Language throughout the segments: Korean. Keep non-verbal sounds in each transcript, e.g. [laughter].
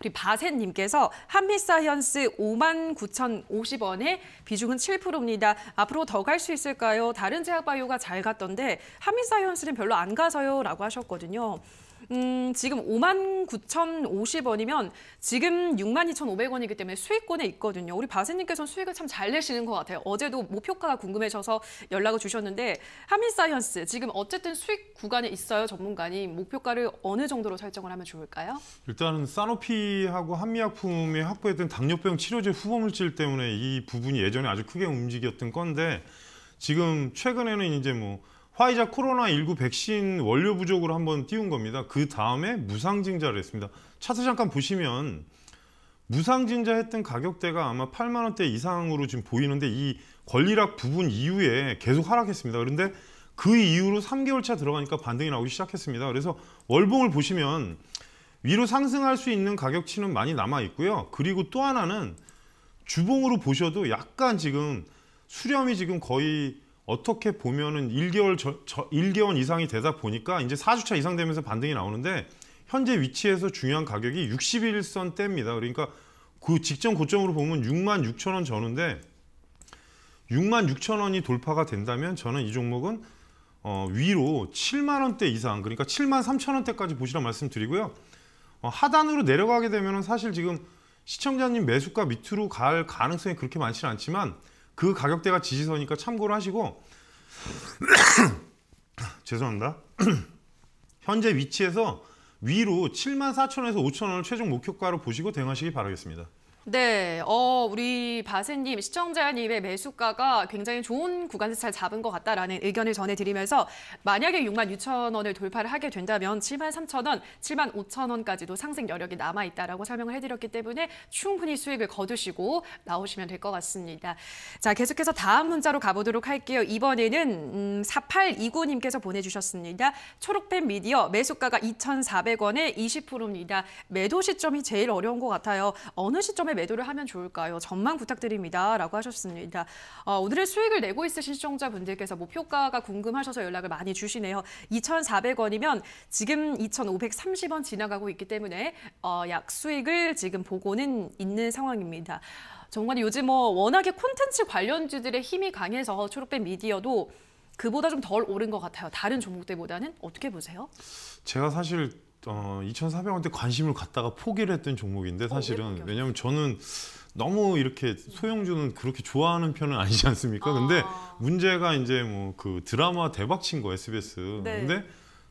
우리 바셋님께서 한미사이언스 5만 9,050원에 비중은 7%입니다. 앞으로 더 갈 수 있을까요? 다른 제약바이오가 잘 갔던데 한미사이언스는 별로 안 가서요 라고 하셨거든요. 음, 지금 5만 9,050원이면 지금 6만 2,500원이기 때문에 수익권에 있거든요. 우리 바세님께서는 수익을 참 잘 내시는 것 같아요. 어제도 목표가가 궁금해셔서 연락을 주셨는데 하민사이언스 지금 어쨌든 수익 구간에 있어요. 전문가님 목표가를 어느 정도로 설정을 하면 좋을까요? 일단은 사노피하고 한미약품의 확보했던 당뇨병 치료제 후보물질 때문에 이 부분이 예전에 아주 크게 움직였던 건데 지금 최근에는 이제 뭐 화이자 코로나19 백신 원료 부족으로 한번 띄운 겁니다. 그 다음에 무상증자를 했습니다. 차트 잠깐 보시면 무상증자 했던 가격대가 아마 8만 원대 이상으로 지금 보이는데 이 권리락 부분 이후에 계속 하락했습니다. 그런데 그 이후로 3개월 차 들어가니까 반등이 나오기 시작했습니다. 그래서 월봉을 보시면 위로 상승할 수 있는 가격치는 많이 남아 있고요. 그리고 또 하나는 주봉으로 보셔도 약간 지금 수렴이 지금 거의 어떻게 보면은 1개월 저, 저 1개월 이상이 되다 보니까 이제 4주차 이상 되면서 반등이 나오는데 현재 위치에서 중요한 가격이 61선 대입니다. 그러니까 그 직전 고점으로 보면 6만 6천 원 전후인데 6만 6천 원이 돌파가 된다면 저는 이 종목은 어, 위로 7만 원대 이상 그러니까 7만 3천 원대까지 보시라 말씀드리고요. 어, 하단으로 내려가게 되면 사실 지금 시청자님 매수가 밑으로 갈 가능성이 그렇게 많지는 않지만 그 가격대가 지지선이니까 참고를 하시고 [coughs] 죄송합니다. [coughs] 현재 위치에서 위로 74,000원에서 5,000원을 최종 목표가로 보시고 대응하시기 바라겠습니다. 네, 어, 우리 바세님, 시청자님의 매수가가 굉장히 좋은 구간에서 잘 잡은 것 같다라는 의견을 전해드리면서 만약에 6만 6천 원을 돌파를 하게 된다면 7만 3천 원, 7만 5천 원까지도 상승 여력이 남아있다라고 설명을 해드렸기 때문에 충분히 수익을 거두시고 나오시면 될 것 같습니다. 자, 계속해서 다음 문자로 가보도록 할게요. 이번에는 음, 4829님께서 보내주셨습니다. 초록펜 미디어 매수가가 2,400원에 20%입니다. 매도 시점이 제일 어려운 것 같아요. 어느 시점에 매도를 하면 좋을까요? 전망 부탁드립니다. 라고 하셨습니다. 어, 오늘의 수익을 내고 있으신 시청자분들께서 목표가가 궁금하셔서 연락을 많이 주시네요. 2,400원이면 지금 2,530원 지나가고 있기 때문에 어, 약 수익을 지금 보고는 있는 상황입니다. 정말 요즘 뭐 워낙에 콘텐츠 관련주들의 힘이 강해서 초록빛 미디어도 그보다 좀 덜 오른 것 같아요. 다른 종목들보다는 어떻게 보세요? 제가 사실 어, 2,400원대 관심을 갖다가 포기를 했던 종목인데 어, 사실은 어, 왜냐면 저는 너무 이렇게 소영주는 그렇게 좋아하는 편은 아니지 않습니까? 아. 근데 문제가 이제 뭐 그 드라마 대박 친 거 SBS. 네. 근데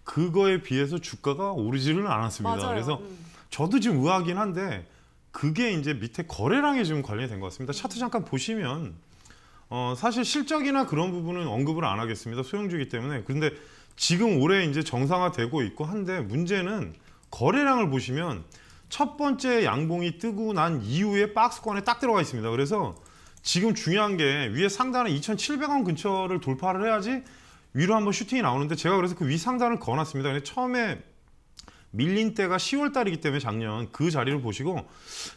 그거에 비해서 주가가 오르지를 않았습니다. 맞아요. 그래서 음. 저도 지금 의아하긴 한데 그게 이제 밑에 거래량이 지금 관련이 된것 같습니다. 차트 잠깐 보시면 어, 사실 실적이나 그런 부분은 언급을 안 하겠습니다. 소형주기 때문에. 근데 지금 올해 이제 정상화되고 있고 한데 문제는 거래량을 보시면 첫 번째 양봉이 뜨고 난 이후에 박스권에 딱 들어가 있습니다. 그래서 지금 중요한 게 위에 상단은 2,700원 근처를 돌파를 해야지 위로 한번 슈팅이 나오는데 제가 그래서 그 위 상단을 걸어놨습니다. 근데 처음에 밀린 때가 10월 달이기 때문에 작년 그 자리를 보시고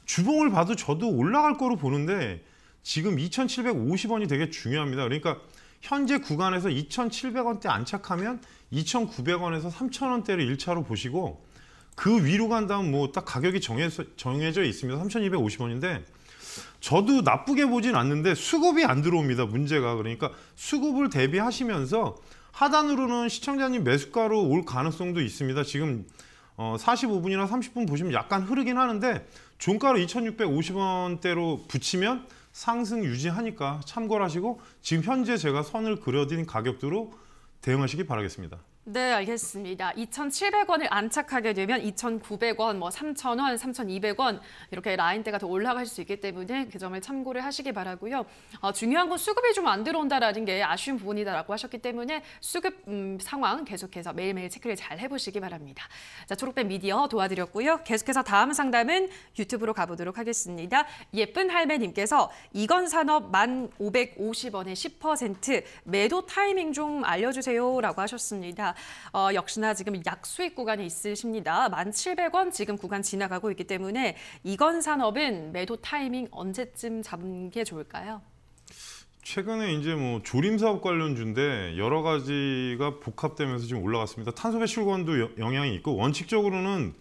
주봉을 봐도 저도 올라갈 거로 보는데 지금 2,750원이 되게 중요합니다. 그러니까 현재 구간에서 2,700원대 안착하면 2,900원에서 3,000원대를 1차로 보시고 그 위로 간 다음 뭐딱 가격이 정해서, 정해져 있습니다. 3,250원인데 저도 나쁘게 보진 않는데 수급이 안 들어옵니다. 문제가 그러니까 수급을 대비하시면서 하단으로는 시청자님 매수가로 올 가능성도 있습니다. 지금 어 45분이나 30분 보시면 약간 흐르긴 하는데 종가로 2,650원대로 붙이면 상승 유지하니까 참고하시고 지금 현재 제가 선을 그려드린 가격대로 대응하시기 바라겠습니다. 네, 알겠습니다. 2,700원을 안착하게 되면 2,900원, 뭐 3,000원, 3,200원 이렇게 라인대가 더 올라갈 수 있기 때문에 그 점을 참고를 하시기 바라고요. 어, 중요한 건 수급이 좀 안 들어온다라는 게 아쉬운 부분이다라고 하셨기 때문에 수급 음, 상황 계속해서 매일매일 체크를 잘 해보시기 바랍니다. 자, 초록빛 미디어 도와드렸고요. 계속해서 다음 상담은 유튜브로 가보도록 하겠습니다. 예쁜 할매님께서 이건 산업 1,550원에 10% 매도 타이밍 좀 알려주세요라고 하셨습니다. 어, 역시나 지금 약수익 구간이 있으십니다. 1,700원 지금 구간 지나가고 있기 때문에 이건 산업은 매도 타이밍 언제쯤 잡는 게 좋을까요? 최근에 이제 뭐 조림 사업 관련주인데 여러 가지가 복합되면서 지금 올라갔습니다. 탄소 배출권도 영향이 있고 원칙적으로는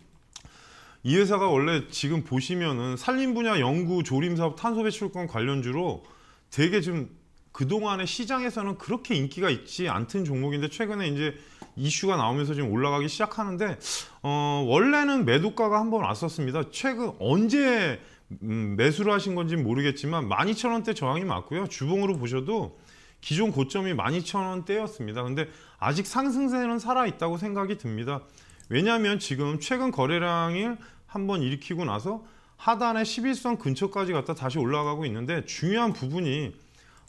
이 회사가 원래 지금 보시면은 산림 분야 연구 조림 사업 탄소 배출권 관련주로 되게 지금 그동안에 시장에서는 그렇게 인기가 있지 않던 종목인데 최근에 이제 이슈가 나오면서 지금 올라가기 시작하는데 어, 원래는 매도가가 한번 왔었습니다. 최근 언제 음, 매수를 하신 건지 모르겠지만 12,000원대 저항이 맞고요. 주봉으로 보셔도 기존 고점이 12,000원대였습니다. 근데 아직 상승세는 살아있다고 생각이 듭니다. 왜냐하면 지금 최근 거래량을 한번 일으키고 나서 하단에 11선 근처까지 갔다 다시 올라가고 있는데 중요한 부분이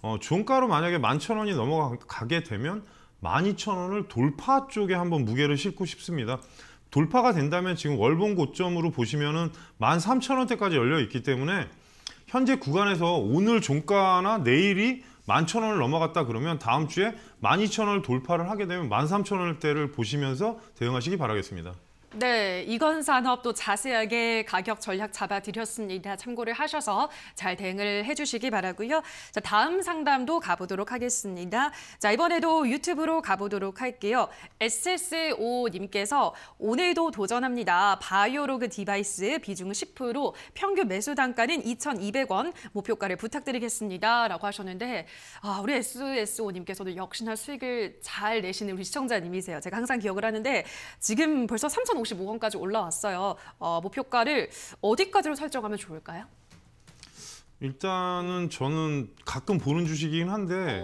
어, 종가로 만약에 11,000원이 넘어가게 되면 12,000원을 돌파 쪽에 한번 무게를 싣고 싶습니다. 돌파가 된다면 지금 월봉 고점으로 보시면은 13,000원대까지 열려 있기 때문에 현재 구간에서 오늘 종가나 내일이 11,000원을 넘어갔다 그러면 다음 주에 12,000원을 돌파를 하게 되면 13,000원대를 보시면서 대응하시기 바라겠습니다. 네, 이건 산업도 자세하게 가격 전략 잡아드렸습니다. 참고를 하셔서 잘 대응을 해주시기 바라고요. 자, 다음 상담도 가보도록 하겠습니다. 자, 이번에도 유튜브로 가보도록 할게요. SSO님께서 오늘도 도전합니다. 바이오로그 디바이스 비중 10% 평균 매수 단가는 2,200원 목표가를 부탁드리겠습니다. 라고 하셨는데 아, 우리 SSO님께서도 역시나 수익을 잘 내시는 우리 시청자님이세요. 제가 항상 기억을 하는데 지금 벌써 3,500원 1,755원까지 올라왔어요. 어, 목표가를 어디까지로 설정하면 좋을까요? 일단은 저는 가끔 보는 주식이긴 한데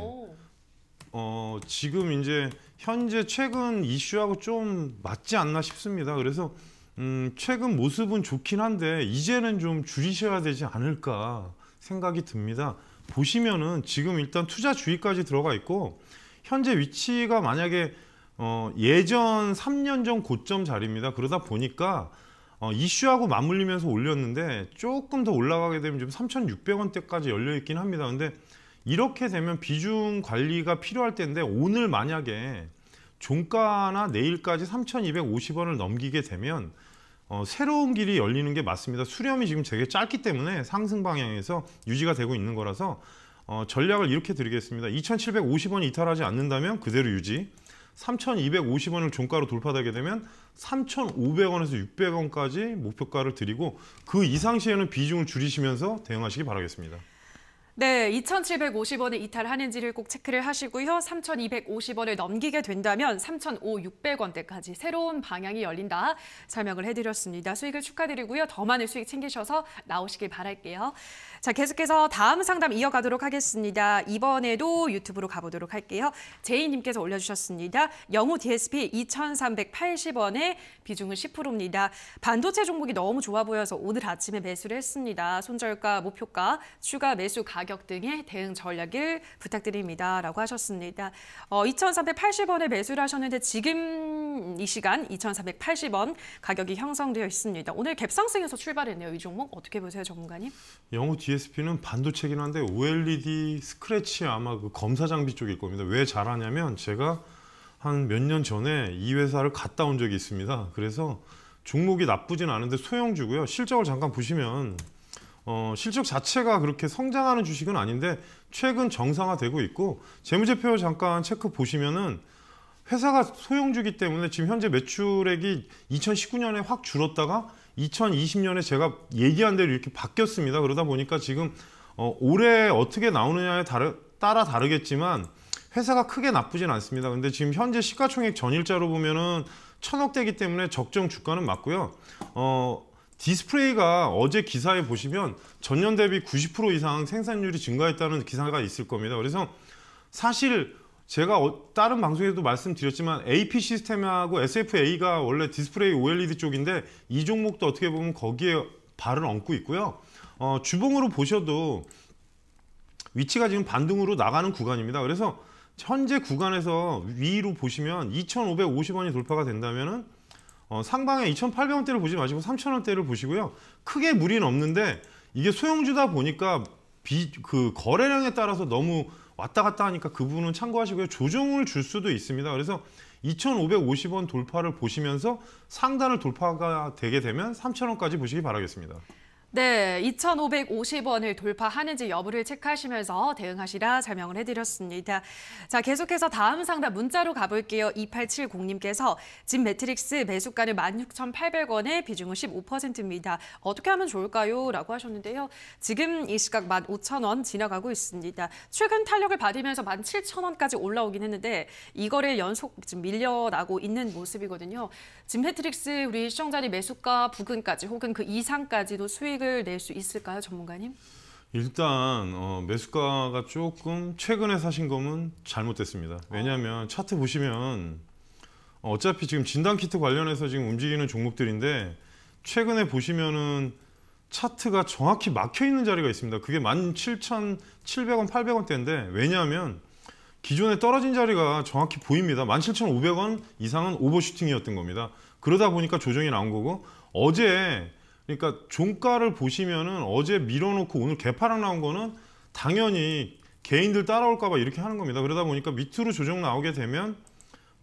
어, 지금 이제 현재 최근 이슈하고 좀 맞지 않나 싶습니다. 그래서 음, 최근 모습은 좋긴 한데 이제는 좀 줄이셔야 되지 않을까 생각이 듭니다. 보시면은 지금 일단 투자 주의까지 들어가 있고 현재 위치가 만약에 어, 예전 3년 전 고점 자리입니다. 그러다 보니까 어, 이슈하고 맞물리면서 올렸는데 조금 더 올라가게 되면 지금 3,600원대까지 열려 있긴 합니다. 근데 이렇게 되면 비중 관리가 필요할 텐데 오늘 만약에 종가나 내일까지 3,250원을 넘기게 되면 어, 새로운 길이 열리는 게 맞습니다. 수렴이 지금 되게 짧기 때문에 상승 방향에서 유지가 되고 있는 거라서 어, 전략을 이렇게 드리겠습니다. 2,750원 이탈하지 않는다면 그대로 유지. 3,250원을 종가로 돌파되게 되면 3,500원에서 600원까지 목표가를 드리고 그 이상 시에는 비중을 줄이시면서 대응하시기 바라겠습니다. 네, 2,750원에 이탈하는지를 꼭 체크를 하시고요. 3,250원을 넘기게 된다면 3,500원대까지 새로운 방향이 열린다 설명을 해드렸습니다. 수익을 축하드리고요. 더 많은 수익 챙기셔서 나오시길 바랄게요. 자, 계속해서 다음 상담 이어가도록 하겠습니다. 이번에도 유튜브로 가보도록 할게요. 제이님께서 올려주셨습니다. 영호 DSP 2,380원에 비중은 10%입니다. 반도체 종목이 너무 좋아 보여서 오늘 아침에 매수를 했습니다. 손절과 목표가, 추가 매수 가격 가격 등의 대응 전략을 부탁드립니다라고 하셨습니다. 어, 2,380원에 매수를 하셨는데 지금 이 시간 2,380원 가격이 형성되어 있습니다. 오늘 갭상승에서 출발했네요. 이 종목 어떻게 보세요, 전문가님? 영호 DSP는 반도체긴 한데 OLED 스크래치 아마 그 검사 장비 쪽일 겁니다. 왜 잘하냐면 제가 한 몇 년 전에 이 회사를 갔다 온 적이 있습니다. 그래서 종목이 나쁘진 않은데 소형주고요. 실적을 잠깐 보시면 어, 실적 자체가 그렇게 성장하는 주식은 아닌데 최근 정상화되고 있고 재무제표 잠깐 체크 보시면은 회사가 소형주기 때문에 지금 현재 매출액이 2019년에 확 줄었다가 2020년에 제가 얘기한 대로 이렇게 바뀌었습니다. 그러다 보니까 지금 어, 올해 어떻게 나오느냐에 다르, 따라 다르겠지만 회사가 크게 나쁘진 않습니다. 근데 지금 현재 시가총액 전일자로 보면은 천억대기 때문에 적정 주가는 맞고요. 어, 디스플레이가 어제 기사에 보시면 전년 대비 90% 이상 생산율이 증가했다는 기사가 있을 겁니다. 그래서 사실 제가 어, 다른 방송에도 말씀드렸지만 AP 시스템하고 SFA가 원래 디스플레이 OLED 쪽인데 이 종목도 어떻게 보면 거기에 발을 얹고 있고요. 어, 주봉으로 보셔도 위치가 지금 반등으로 나가는 구간입니다. 그래서 현재 구간에서 위로 보시면 2,550원이 돌파가 된다면은 어, 상방에 2,800원대를 보지 마시고 3,000원대를 보시고요. 크게 무리는 없는데 이게 소형주다 보니까 비, 그 거래량에 따라서 너무 왔다 갔다 하니까 그 부분은 참고하시고요. 조정을 줄 수도 있습니다. 그래서 2,550원 돌파를 보시면서 상단을 돌파가 되게 되면 3,000원까지 보시기 바라겠습니다. 네, 2,550원을 돌파하는지 여부를 체크하시면서 대응하시라 설명을 해드렸습니다. 자, 계속해서 다음 상담 문자로 가볼게요. 2870님께서 집 매트릭스 매수가는 16,800원에 비중은 15%입니다. 어떻게 하면 좋을까요? 라고 하셨는데요. 지금 이 시각 15,000원 지나가고 있습니다. 최근 탄력을 받으면서 17,000원까지 올라오긴 했는데 이 거래 연속 지금 밀려나고 있는 모습이거든요. 집 매트릭스 우리 시청자리 매수가 부근까지 혹은 그 이상까지도 수익 수익을 낼수 있을까요, 전문가님? 일단 어, 매수가가 조금 최근에 사신 거면 잘못됐습니다. 아. 왜냐하면 어. 차트 보시면 어, 어차피 지금 진단 키트 관련해서 지금 움직이는 종목들인데 최근에 보시면은 차트가 정확히 막혀 있는 자리가 있습니다. 그게 17,700원, 800원대인데 왜냐하면 기존에 떨어진 자리가 정확히 보입니다. 17,500원 이상은 오버슈팅이었던 겁니다. 그러다 보니까 조정이 나온 거고 어제 그러니까 종가를 보시면은 어제 밀어놓고 오늘 개파락 나온 거는 당연히 개인들 따라올까 봐 이렇게 하는 겁니다. 그러다 보니까 밑으로 조정 나오게 되면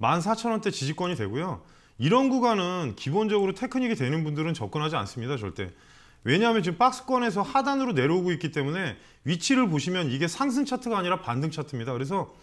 14,000원대 지지권이 되고요. 이런 구간은 기본적으로 테크닉이 되는 분들은 접근하지 않습니다. 절대. 왜냐하면 지금 박스권에서 하단으로 내려오고 있기 때문에 위치를 보시면 이게 상승 차트가 아니라 반등 차트입니다. 그래서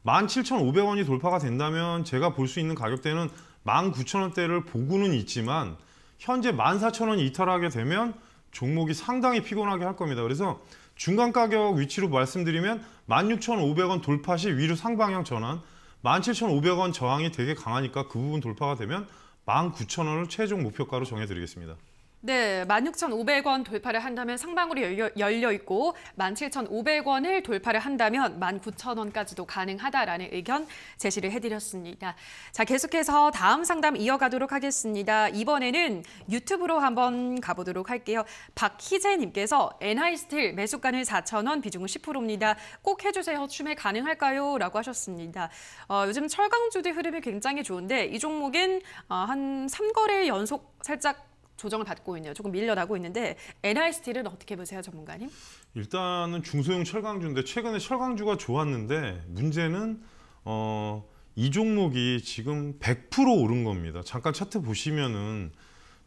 17,500원이 돌파가 된다면 제가 볼 수 있는 가격대는 19,000원대를 보고는 있지만 현재 14,000원이 이탈하게 되면 종목이 상당히 피곤하게 할 겁니다. 그래서 중간 가격 위치로 말씀드리면 16,500원 돌파 시 위로 상방향 전환, 17,500원 저항이 되게 강하니까 그 부분 돌파가 되면 19,000원을 최종 목표가로 정해드리겠습니다. 네, 16,500원 돌파를 한다면 상방으로 열려, 열려 있고 17,500원을 돌파를 한다면 19,000원까지도 가능하다라는 의견 제시를 해드렸습니다. 자, 계속해서 다음 상담 이어가도록 하겠습니다. 이번에는 유튜브로 한번 가보도록 할게요. 박희재님께서 n 이스틸 매수가는 4,000원, 비중은 10%입니다. 꼭 해주세요. 추매 가능할까요? 라고 하셨습니다. 어, 요즘 철강주들 흐름이 굉장히 좋은데 이 종목은 어, 한 3거래 연속 살짝 조정을 받고 있네요. 조금 밀려나고 있는데 LI 스틸은 어떻게 보세요, 전문가님? 일단은 중소형 철강주인데 최근에 철강주가 좋았는데 문제는 어, 이 종목이 지금 100% 오른 겁니다. 잠깐 차트 보시면은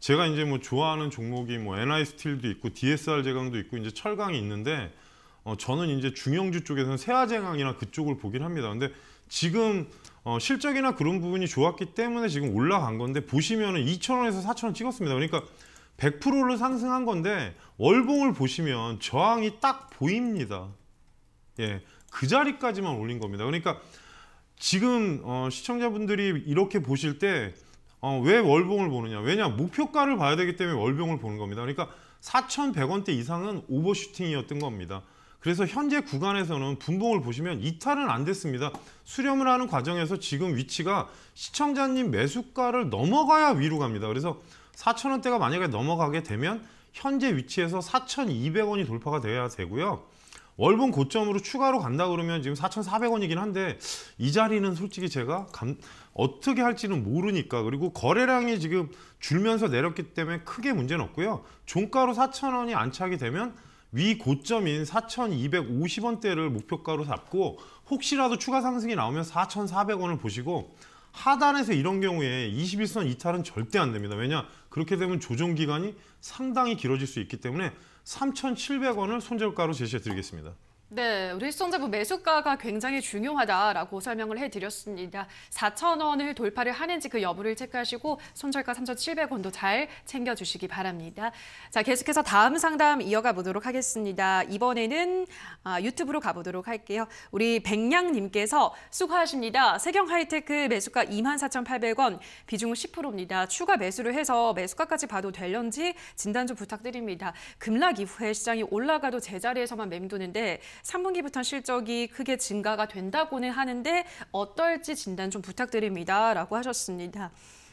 제가 이제 뭐 좋아하는 종목이 뭐 NI 스틸도 있고 DSR 제강도 있고 이제 철강이 있는데 어, 저는 이제 중형주 쪽에서는 세아제강이나 그쪽을 보긴 합니다. 근데 지금 어, 실적이나 그런 부분이 좋았기 때문에 지금 올라간 건데 보시면은 2,000원에서 4,000원 찍었습니다. 그러니까 100%를 상승한 건데 월봉을 보시면 저항이 딱 보입니다. 예, 그 자리까지만 올린 겁니다. 그러니까 지금 어, 시청자분들이 이렇게 보실 때왜 어, 월봉을 보느냐? 왜냐 목표가를 봐야 되기 때문에 월봉을 보는 겁니다. 그러니까 4,100원대 이상은 오버슈팅이었던 겁니다. 그래서 현재 구간에서는 분봉을 보시면 이탈은 안 됐습니다. 수렴을 하는 과정에서 지금 위치가 시청자님 매수가를 넘어가야 위로 갑니다. 그래서 4천원대가 만약에 넘어가게 되면 현재 위치에서 4,200원이 돌파가 돼야 되고요. 월봉 고점으로 추가로 간다 그러면 지금 4,400원이긴 한데 이 자리는 솔직히 제가 감, 어떻게 할지는 모르니까 그리고 거래량이 지금 줄면서 내렸기 때문에 크게 문제는 없고요. 종가로 4,000원이 안착이 되면 위 고점인 4,250원대를 목표가로 잡고 혹시라도 추가 상승이 나오면 4,400원을 보시고 하단에서 이런 경우에 21선 이탈은 절대 안 됩니다. 왜냐? 그렇게 되면 조정 기간이 상당히 길어질 수 있기 때문에 3,700원을 손절가로 제시해 드리겠습니다. 네, 우리 시청자분 매수가가 굉장히 중요하다라고 설명을 해드렸습니다. 4 0 0 0 원을 돌파를 하는지 그 여부를 체크하시고 손절가 3,700원도 잘 챙겨주시기 바랍니다. 자, 계속해서 다음 상담 이어가 보도록 하겠습니다. 이번에는 아, 유튜브로 가보도록 할게요. 우리 백냥님께서 수고하십니다. 세경 하이테크 그 매수가 24,800원, 비중 10%입니다. 추가 매수를 해서 매수가까지 봐도 될런지 진단 좀 부탁드립니다. 급락 이후에 시장이 올라가도 제자리에서만 맴도는데 3분기부터 실적이 크게 증가가 된다고는 하는데 어떨지 진단 좀 부탁드립니다라고 하셨습니다.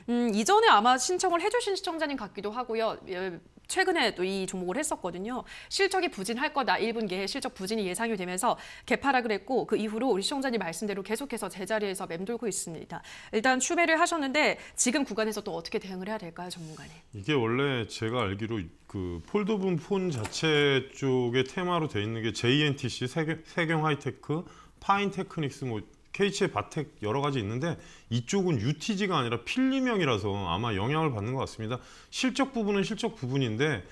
음, 이전에 아마 신청을 해주신 시청자님 같기도 하고요. 예, 최근에 또 이 종목을 했었거든요. 실적이 부진할 거다. 1분기에 실적 부진이 예상이 되면서 개파락을했고그 이후로 우리 시청자님 말씀대로 계속해서 제자리에서 맴돌고 있습니다. 일단 추매를 하셨는데 지금 구간에서 또 어떻게 대응을 해야 될까요, 전문가님? 이게 원래 제가 알기로 그 폴더분 폰 자체 쪽에 테마로 돼 있는 게 JNTC, 세경, 세경 하이테크, 파인 테크닉스 뭐 KH의 바텍 여러 가지 있는데 이쪽은 UTG가 아니라 필리명이라서 아마 영향을 받는 것 같습니다. 실적 부분은 실적 부분인데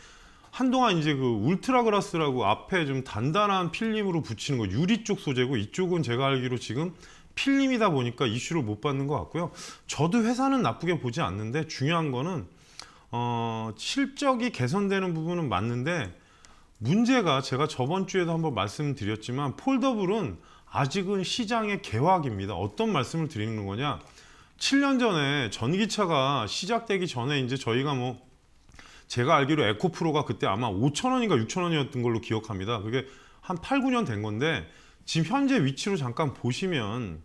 한동안 이제 그 울트라그라스라고 앞에 좀 단단한 필름으로 붙이는 거 유리 쪽 소재고 이쪽은 제가 알기로 지금 필름이다 보니까 이슈를 못 받는 것 같고요. 저도 회사는 나쁘게 보지 않는데 중요한 거는 어, 실적이 개선되는 부분은 맞는데 문제가 제가 저번 주에도 한번 말씀드렸지만 폴더블은 아직은 시장의 개화기입니다. 어떤 말씀을 드리는 거냐? 7년 전에 전기차가 시작되기 전에 이제 저희가 뭐 제가 알기로 에코프로가 그때 아마 5천원인가 6천원이었던 걸로 기억합니다. 그게 한 8, 9년 된 건데 지금 현재 위치로 잠깐 보시면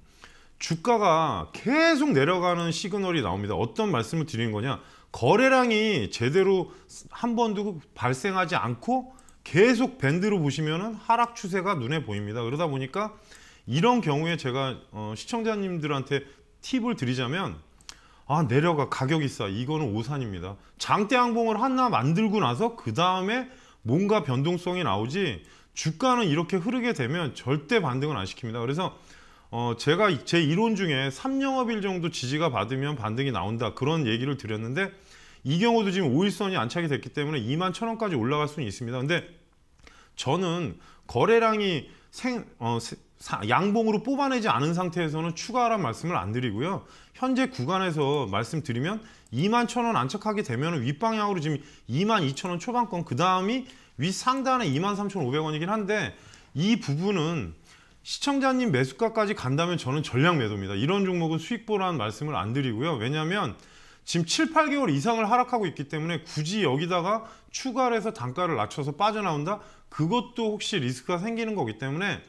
주가가 계속 내려가는 시그널이 나옵니다. 어떤 말씀을 드리는 거냐? 거래량이 제대로 한 번도 발생하지 않고 계속 밴드로 보시면은 하락 추세가 눈에 보입니다. 그러다 보니까 이런 경우에 제가 어, 시청자님들한테 팁을 드리자면 아 내려가 가격이 싸 이거는 오산입니다. 장대 항봉을 하나 만들고 나서 그 다음에 뭔가 변동성이 나오지 주가는 이렇게 흐르게 되면 절대 반등은 안 시킵니다. 그래서 어, 제가 제 이론 중에 3영업일 정도 지지가 받으면 반등이 나온다 그런 얘기를 드렸는데 이 경우도 지금 5일선이 안착이 됐기 때문에 2만 천 원까지 올라갈 수는 있습니다. 근데 저는 거래량이 생, 어, 양봉으로 뽑아내지 않은 상태에서는 추가하란 말씀을 안 드리고요. 현재 구간에서 말씀드리면 2만 천원 안착하게 되면 윗방향으로 지금 2만 2천 원 초반권 그 다음이 윗상단에 2만 3천 5백 원이긴 한데 이 부분은 시청자님 매수가까지 간다면 저는 전량 매도입니다. 이런 종목은 수익보라는 말씀을 안 드리고요. 왜냐하면 지금 7, 8개월 이상을 하락하고 있기 때문에 굳이 여기다가 추가를 해서 단가를 낮춰서 빠져나온다? 그것도 혹시 리스크가 생기는 거기 때문에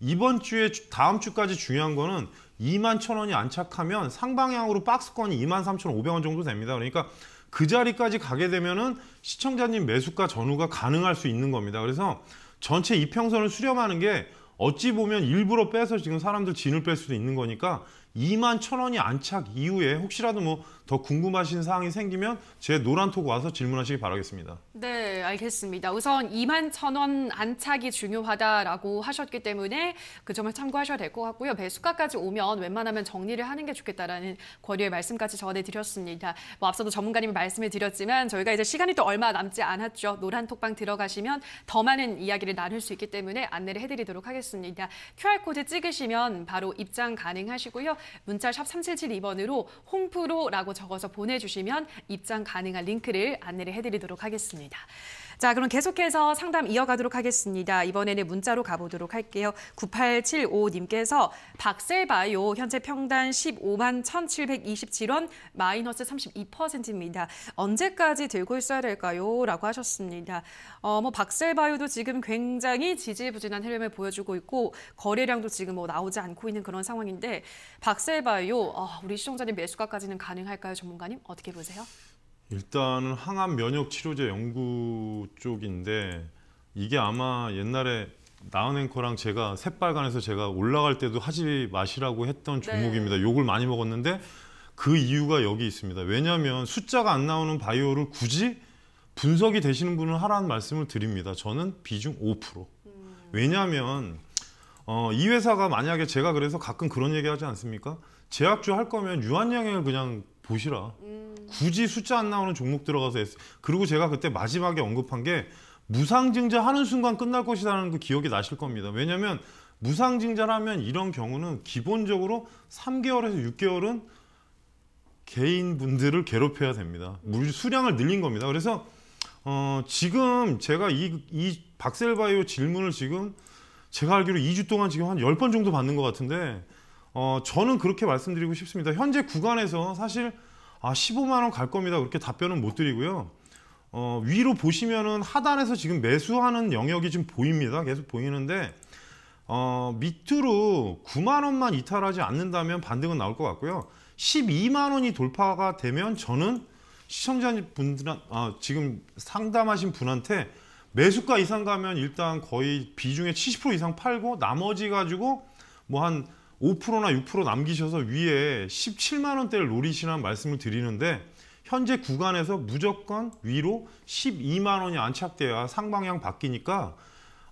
이번 주에 다음 주까지 중요한 거는 2만 천원이 안착하면 상방향으로 박스권이 2만 3천5백원 정도 됩니다. 그러니까 그 자리까지 가게 되면은 시청자님 매수가 전후가 가능할 수 있는 겁니다. 그래서 전체 이평선을 수렴하는 게 어찌 보면 일부러 빼서 지금 사람들 진을 뺄 수도 있는 거니까 2만 천원이 안착 이후에 혹시라도 뭐 더 궁금하신 사항이 생기면 제 노란톡 와서 질문하시기 바라겠습니다. 네, 알겠습니다. 우선 2만 천 원 안착이 중요하다라고 하셨기 때문에 그 점을 참고하셔야 될 것 같고요. 배수가까지 오면 웬만하면 정리를 하는 게 좋겠다라는 권유의 말씀까지 전해드렸습니다. 뭐 앞서도 전문가님이 말씀을 드렸지만 저희가 이제 시간이 또 얼마 남지 않았죠. 노란톡방 들어가시면 더 많은 이야기를 나눌 수 있기 때문에 안내를 해드리도록 하겠습니다. QR코드 찍으시면 바로 입장 가능하시고요. 문자 샵 3772번으로 홍프로라고 적어서 보내주시면 입장 가능한 링크를 안내를 해드리도록 하겠습니다. 자, 그럼 계속해서 상담 이어가도록 하겠습니다. 이번에는 문자로 가보도록 할게요. 9875님께서 박셀바이오 현재 평단 15만 1,727원 마이너스 32%입니다. 언제까지 들고 있어야 될까요? 라고 하셨습니다. 어, 뭐 박셀바이오도 지금 굉장히 지지부진한 흐름을 보여주고 있고 거래량도 지금 뭐 나오지 않고 있는 그런 상황인데 박셀바이오 어, 우리 시청자님 매수가까지는 가능할까요? 전문가님 어떻게 보세요? 일단은 항암 면역 치료제 연구 쪽인데 이게 아마 옛날에 나은 앵커랑 제가 새빨간에서 제가 올라갈 때도 하지 마시라고 했던 네. 종목입니다. 네. 욕을 많이 먹었는데 그 이유가 여기 있습니다. 왜냐하면 숫자가 안 나오는 바이오를 굳이 분석이 되시는 분은 하라는 말씀을 드립니다. 저는 비중 5%. 음. 왜냐하면 어, 이 회사가 만약에 제가 그래서 가끔 그런 얘기 하지 않습니까? 제약주 할 거면 유한양행을 그냥 보시라. 음. 굳이 숫자 안 나오는 종목 들어가서 했어. 그리고 제가 그때 마지막에 언급한 게 무상증자 하는 순간 끝날 것이라는 그 기억이 나실 겁니다. 왜냐하면 무상증자라면 이런 경우는 기본적으로 3개월에서 6개월은 개인분들을 괴롭혀야 됩니다. 물 수량을 늘린 겁니다. 그래서 어, 지금 제가 이, 이 박셀바이오 질문을 지금 제가 알기로 2주 동안 지금 한 10번 정도 받는 것 같은데 어, 저는 그렇게 말씀드리고 싶습니다. 현재 구간에서 사실 아, 15만 원 갈 겁니다. 그렇게 답변은 못 드리고요. 어, 위로 보시면은 하단에서 지금 매수하는 영역이 지금 보입니다. 계속 보이는데 어, 밑으로 9만 원만 이탈하지 않는다면 반등은 나올 것 같고요. 12만 원이 돌파가 되면 저는 시청자분들 아, 지금 상담하신 분한테 매수가 이상 가면 일단 거의 비중의 70% 이상 팔고 나머지 가지고 뭐한 5%나 6% 남기셔서 위에 17만 원대를 노리시라는 말씀을 드리는데 현재 구간에서 무조건 위로 12만 원이 안착돼야 상방향 바뀌니까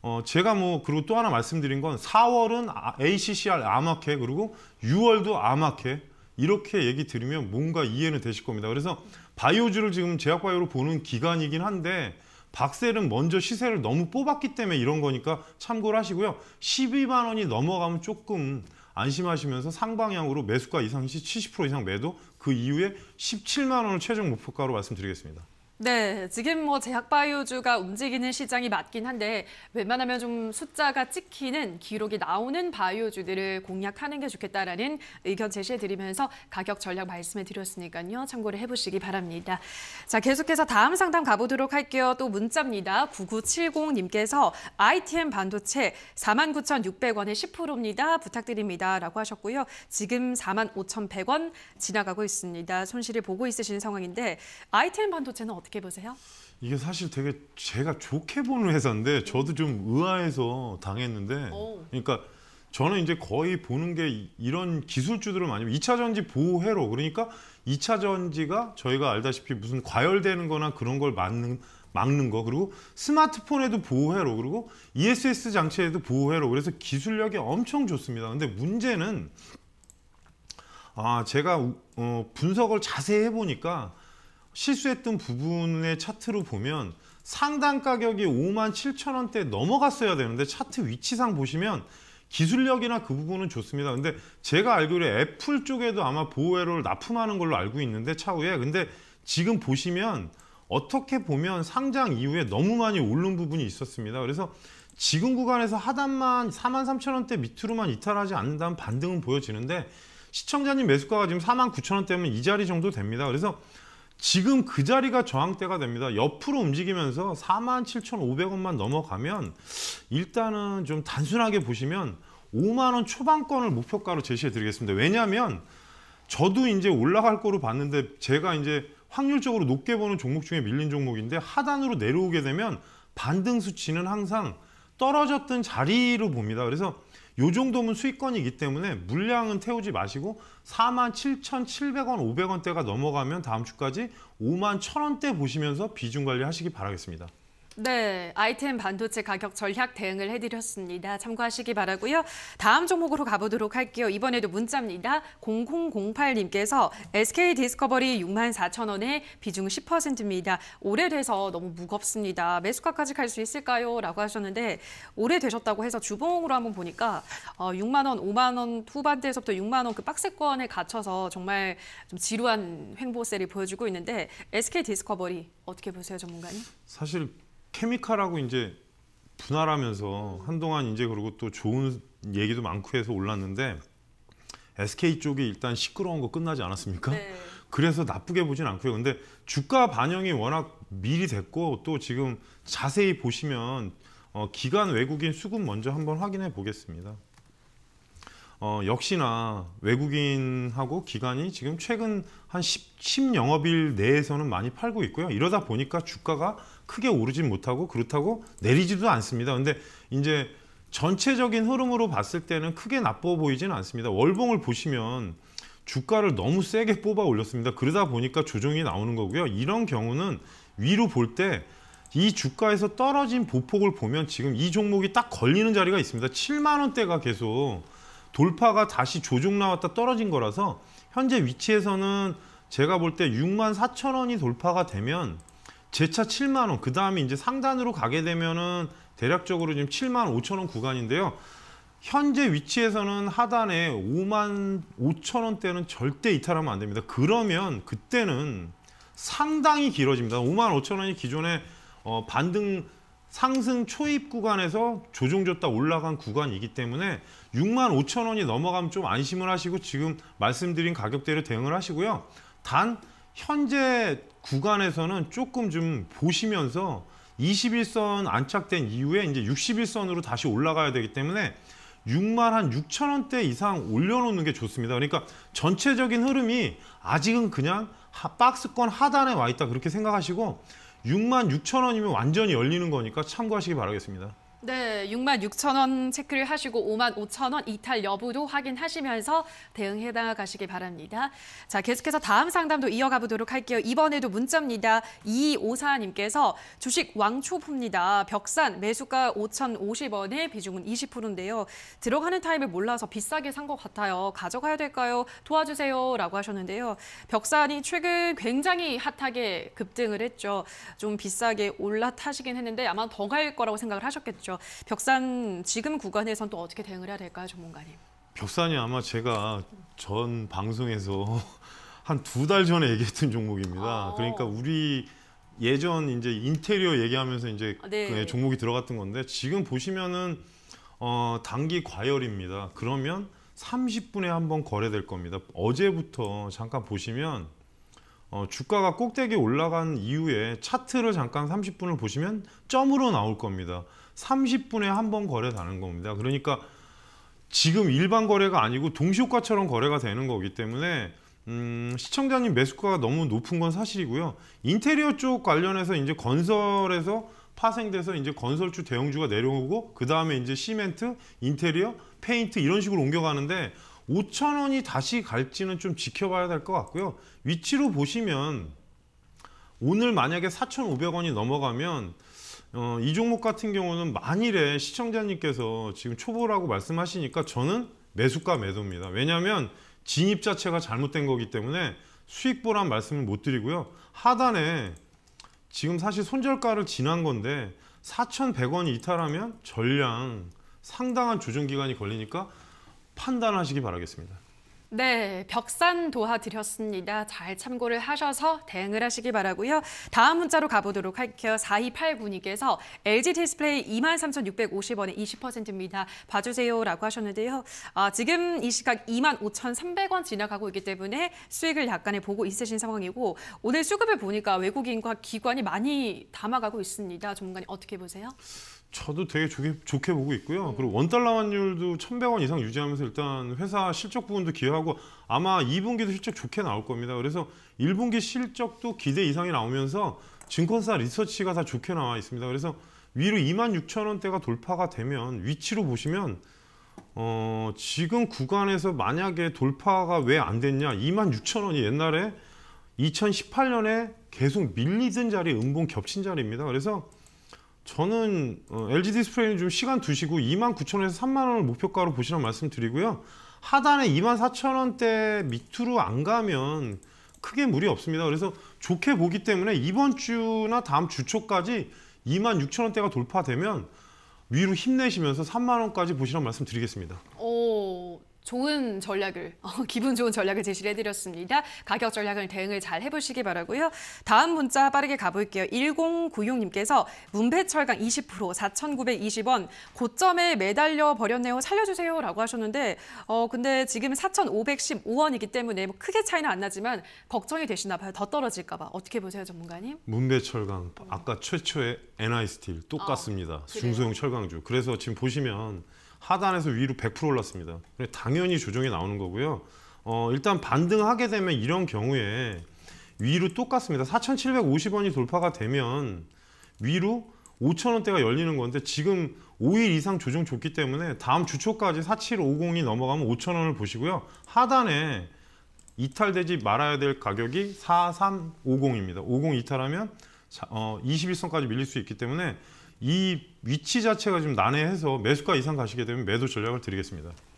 어 제가 뭐 그리고 또 하나 말씀드린 건 4월은 아, ACCR 암흑해 그리고 6월도 암흑해 이렇게 얘기 드리면 뭔가 이해는 되실 겁니다. 그래서 바이오주를 지금 제약바이오로 보는 기간이긴 한데 박셀은 먼저 시세를 너무 뽑았기 때문에 이런 거니까 참고를 하시고요. 12만 원이 넘어가면 조금 안심하시면서 상방향으로 매수가 이상 시 70% 이상 매도 그 이후에 17만 원을 최종 목표가로 말씀드리겠습니다. 네, 지금 뭐 제약바이오주가 움직이는 시장이 맞긴 한데 웬만하면 좀 숫자가 찍히는 기록이 나오는 바이오주들을 공략하는 게 좋겠다라는 의견 제시해드리면서 가격 전략 말씀해드렸으니까요. 참고를 해보시기 바랍니다. 자, 계속해서 다음 상담 가보도록 할게요. 또 문자입니다. 9970님께서 ITM 반도체 49,600원에 10%입니다. 부탁드립니다. 라고 하셨고요. 지금 45,100원 지나가고 있습니다. 손실을 보고 있으신 상황인데 ITM 반도체는 어떻게 어떻게 보세요? 이게 사실 되게 제가 좋게 보는 회사인데 저도 좀 의아해서 당했는데 오. 그러니까 저는 이제 거의 보는 게 이런 기술주들을 많이 2차 전지 보호회로 그러니까 2차 전지가 저희가 알다시피 무슨 과열되는 거나 그런 걸 막는 막는 거 그리고 스마트폰에도 보호회로 그리고 ESS 장치에도 보호회로 그래서 기술력이 엄청 좋습니다. 근데 문제는 아 제가 어, 분석을 자세히 해보니까 실수했던 부분의 차트로 보면 상단 가격이 5만 7천 원대 넘어갔어야 되는데 차트 위치상 보시면 기술력이나 그 부분은 좋습니다. 근데 제가 알기로 애플 쪽에도 아마 보호회로를 납품하는 걸로 알고 있는데 차후에 근데 지금 보시면 어떻게 보면 상장 이후에 너무 많이 오른 부분이 있었습니다. 그래서 지금 구간에서 하단만 4만 3천 원대 밑으로만 이탈하지 않는다면 반등은 보여지는데 시청자님 매수가가 지금 4만 9천 원대면 이 자리 정도 됩니다. 그래서 지금 그 자리가 저항대가 됩니다. 옆으로 움직이면서 47,500원만 넘어가면 일단은 좀 단순하게 보시면 5만원 초반권을 목표가로 제시해 드리겠습니다. 왜냐하면 저도 이제 올라갈 거로 봤는데 제가 이제 확률적으로 높게 보는 종목 중에 밀린 종목인데 하단으로 내려오게 되면 반등 수치는 항상 떨어졌던 자리로 봅니다. 그래서 요 정도면 수익권이기 때문에 물량은 태우지 마시고 47,700원, 500원대가 넘어가면 다음 주까지 51,000원대 보시면서 비중 관리하시기 바라겠습니다. 네, 아이템 반도체 가격 전략 대응을 해드렸습니다. 참고하시기 바라고요. 다음 종목으로 가보도록 할게요. 이번에도 문자입니다. 0008님께서 SK 디스커버리 6만 4천 원에 비중 10%입니다. 오래돼서 너무 무겁습니다. 매수가까지 갈 수 있을까요? 라고 하셨는데 오래되셨다고 해서 주봉으로 한번 보니까 어, 6만 원, 5만 원 후반대에서부터 6만 원그 박스권에 갇혀서 정말 좀 지루한 횡보세를 보여주고 있는데 SK 디스커버리 어떻게 보세요, 전문가님? 사실 케미칼하고 이제 분할하면서 한동안 이제 그리고 또 좋은 얘기도 많고 해서 올랐는데 SK 쪽이 일단 시끄러운 거 끝나지 않았습니까? 네. [laughs] 그래서 나쁘게 보진 않고요. 근데 주가 반영이 워낙 미리 됐고 또 지금 자세히 보시면 어, 기간 외국인 수급 먼저 한번 확인해 보겠습니다. 어, 역시나 외국인하고 기관이 지금 최근 한 10, 10 영업일 내에서는 많이 팔고 있고요. 이러다 보니까 주가가 크게 오르진 못하고 그렇다고 내리지도 않습니다. 근데 이제 전체적인 흐름으로 봤을 때는 크게 나빠 보이지는 않습니다. 월봉을 보시면 주가를 너무 세게 뽑아 올렸습니다. 그러다 보니까 조정이 나오는 거고요. 이런 경우는 위로 볼 때 이 주가에서 떨어진 보폭을 보면 지금 이 종목이 딱 걸리는 자리가 있습니다. 7만 원대가 계속 돌파가 다시 조종 나왔다 떨어진 거라서 현재 위치에서는 제가 볼 때 6만 4천 원이 돌파가 되면 제 차 7만 원, 그 다음에 이제 상단으로 가게 되면은 대략적으로 지금 7만 5천 원 구간인데요. 현재 위치에서는 하단에 5만 5천 원대는 절대 이탈하면 안 됩니다. 그러면 그때는 상당히 길어집니다. 5만 5천 원이 기존에 어, 반등 상승 초입 구간에서 조정줬다 올라간 구간이기 때문에 6만 5천 원이 넘어가면 좀 안심을 하시고 지금 말씀드린 가격대로 대응을 하시고요. 단 현재 구간에서는 조금 좀 보시면서 21선 안착된 이후에 이제 61선으로 다시 올라가야 되기 때문에 6만 한 6천 원대 이상 올려놓는 게 좋습니다. 그러니까 전체적인 흐름이 아직은 그냥 박스권 하단에 와 있다 그렇게 생각하시고 6만 6천 원이면 완전히 열리는 거니까 참고하시기 바라겠습니다. 네, 6만 6천 원 체크를 하시고 5만 5천 원 이탈 여부도 확인하시면서 대응해 나가시기 바랍니다. 자, 계속해서 다음 상담도 이어가 보도록 할게요. 이번에도 문자입니다. 2254님께서 주식 왕초보입니다. 벽산 매수가 5,050원에 비중은 20%인데요. 들어가는 타입을 몰라서 비싸게 산 것 같아요. 가져가야 될까요? 도와주세요. 라고 하셨는데요. 벽산이 최근 굉장히 핫하게 급등을 했죠. 좀 비싸게 올라타시긴 했는데 아마 더 갈 거라고 생각을 하셨겠죠. 그죠 벽산 지금 구간에선 또 어떻게 대응을 해야 될까요, 전문가님? 벽산이 아마 제가 전 방송에서 [laughs] 한 두 달 전에 얘기했던 종목입니다. 아. 그러니까 우리 예전 이제 인테리어 얘기하면서 이제 아, 네. 그 종목이 들어갔던 건데 지금 보시면은 어, 단기 과열입니다. 그러면 30분에 한번 거래될 겁니다. 어제부터 잠깐 보시면 어, 주가가 꼭대기 올라간 이후에 차트를 잠깐 30분을 보시면 점으로 나올 겁니다. 30분에 한 번 거래되는 겁니다. 그러니까 지금 일반 거래가 아니고 동시효과처럼 거래가 되는 거기 때문에 음, 시청자님 매수가가 너무 높은 건 사실이고요. 인테리어 쪽 관련해서 이제 건설에서 파생돼서 이제 건설주 대형주가 내려오고 그 다음에 이제 시멘트, 인테리어, 페인트 이런 식으로 옮겨가는데 5천 원이 다시 갈지는 좀 지켜봐야 될 것 같고요. 위치로 보시면 오늘 만약에 4,500원이 넘어가면 어, 이 종목 같은 경우는 만일에 시청자님께서 지금 초보라고 말씀하시니까 저는 매수가 매도입니다. 왜냐하면 진입 자체가 잘못된 거기 때문에 수익 보란 말씀을 못 드리고요. 하단에 지금 사실 손절가를 지난 건데 4,100원이 이탈하면 전량 상당한 조정 기간이 걸리니까 판단하시기 바라겠습니다. 네, 벽산 도와드렸습니다. 잘 참고를 하셔서 대응을 하시기 바라고요. 다음 문자로 가보도록 할게요. 4289님께서 LG 디스플레이 23,650원에 20%입니다. 봐주세요라고 하셨는데요. 아, 지금 이 시각 25,300원 지나가고 있기 때문에 수익을 약간의 보고 있으신 상황이고 오늘 수급을 보니까 외국인과 기관이 많이 담아가고 있습니다. 전문가님 어떻게 보세요? 저도 되게 좋게, 좋게 보고 있고요. 음. 그리고 원달러 환율도 1 1 0 0원 이상 유지하면서 일단 회사 실적 부분도 기여하고 아마 2분기도 실적 좋게 나올 겁니다. 그래서 1분기 실적도 기대 이상이 나오면서 증권사 리서치가 다 좋게 나와 있습니다. 그래서 위로 2 6 0 0 0 원대가 돌파가 되면 위치로 보시면 어, 지금 구간에서 만약에 돌파가 왜 안 됐냐. 2 6 0 0 0 원이 옛날에 2 0 1 8 년에 계속 밀리던 자리, 음봉 겹친 자리입니다. 그래서 저는 어, LG 디스플레이는 좀 시간 두시고 29,000원에서 3만원을 목표가로 보시라고 말씀 드리고요 하단에 24,000원대 밑으로 안 가면 크게 무리 없습니다 그래서 좋게 보기 때문에 이번 주나 다음 주 초까지 26,000원대가 돌파되면 위로 힘내시면서 3만원까지 보시라고 말씀 드리겠습니다 오... 좋은 전략을, [laughs] 어, 기분 좋은 전략을 제시를 해드렸습니다. 가격 전략을 대응을 잘 해보시기 바라고요. 다음 문자 빠르게 가볼게요. 1096님께서 문배철강 20% 4,920원 고점에 매달려 버렸네요. 살려주세요 라고 하셨는데 어 근데 지금 4,515원이기 때문에 뭐 크게 차이는 안 나지만 걱정이 되시나 봐요. 더 떨어질까 봐. 어떻게 보세요 전문가님? 문배철강 아까 최초의 NI스틸 똑같습니다. 아, 중소형 철강주. 그래서 지금 보시면 하단에서 위로 100% 올랐습니다. 당연히 조정이 나오는 거고요. 어, 일단 반등하게 되면 이런 경우에 위로 똑같습니다. 4,750원이 돌파가 되면 위로 5,000원대가 열리는 건데 지금 5일 이상 조정 줬기 때문에 다음 주초까지 4,750이 넘어가면 5,000원을 보시고요. 하단에 이탈되지 말아야 될 가격이 4,350입니다. 50 이탈하면 어, 21선까지 밀릴 수 있기 때문에 이 위치 자체가 좀 난해해서 매수가 이상 가시게 되면 매도 전략을 드리겠습니다.